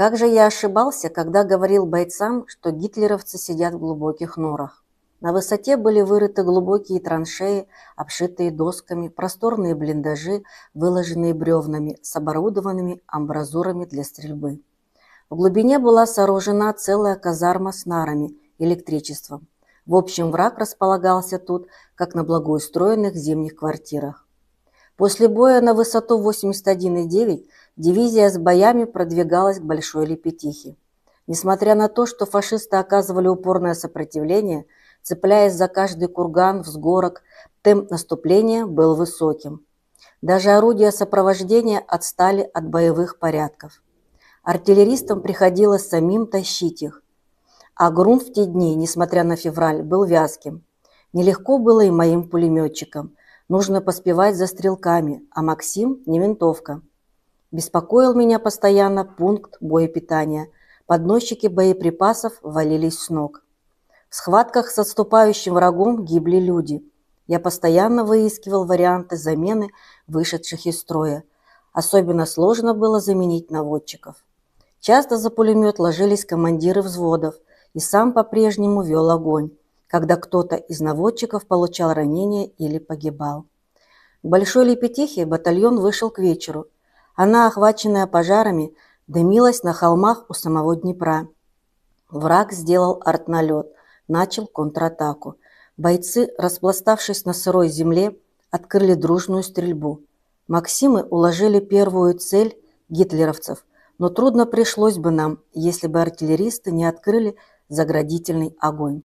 Как же я ошибался, когда говорил бойцам, что гитлеровцы сидят в глубоких норах. На высоте были вырыты глубокие траншеи, обшитые досками, просторные блиндажи, выложенные бревнами с оборудованными амбразурами для стрельбы. В глубине была сооружена целая казарма с нарами, электричеством. В общем, враг располагался тут, как на благоустроенных зимних квартирах. После боя на высоту 81,9 дивизия с боями продвигалась к Большой Лепетихе. Несмотря на то, что фашисты оказывали упорное сопротивление, цепляясь за каждый курган, взгорок, темп наступления был высоким. Даже орудия сопровождения отстали от боевых порядков. Артиллеристам приходилось самим тащить их. А грунт в те дни, несмотря на февраль, был вязким. Нелегко было и моим пулеметчикам, Нужно поспевать за стрелками, а Максим не винтовка. Беспокоил меня постоянно пункт боепитания. Подносчики боеприпасов валились с ног. В схватках с отступающим врагом гибли люди. Я постоянно выискивал варианты замены вышедших из строя. Особенно сложно было заменить наводчиков. Часто за пулемет ложились командиры взводов, и сам по-прежнему вел огонь когда кто-то из наводчиков получал ранение или погибал. К Большой Лепетихе батальон вышел к вечеру. Она, охваченная пожарами, дымилась на холмах у самого Днепра. Враг сделал артналет, начал контратаку. Бойцы, распластавшись на сырой земле, открыли дружную стрельбу. Максимы уложили первую цель гитлеровцев, но трудно пришлось бы нам, если бы артиллеристы не открыли заградительный огонь.